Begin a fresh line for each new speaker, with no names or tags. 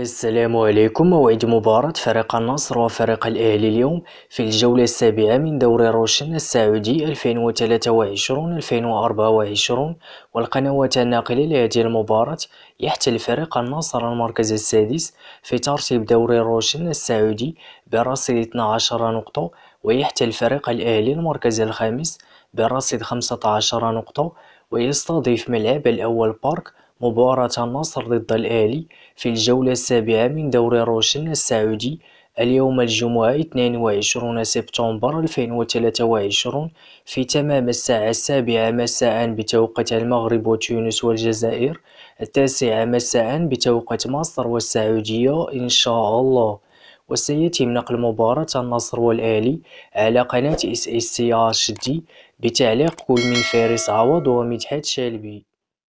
السلام عليكم موعد مباراة فريق النصر وفريق الأهلي اليوم في الجولة السابعة من دوري روشن السعودي 2023-2024 والقنوات الناقلة لهذه المباراة يحتل فريق النصر المركز السادس في ترتيب دوري روشن السعودي برصيد 12 نقطة ويحتل فريق الأهلي المركز الخامس برصيد 15 نقطة ويستضيف ملعب الأول بارك مباراة النصر ضد الأهلي في الجولة السابعة من دوري روشن السعودي اليوم الجمعة 22 سبتمبر 2023 في تمام الساعة السابعة مساء بتوقيت المغرب وتونس والجزائر التاسعة مساء بتوقيت مصر والسعودية إن شاء الله وسيتم نقل مباراة النصر والأهلي على قناة اس اس سي بتعليق كل من فارس عوض ومدحت شلبي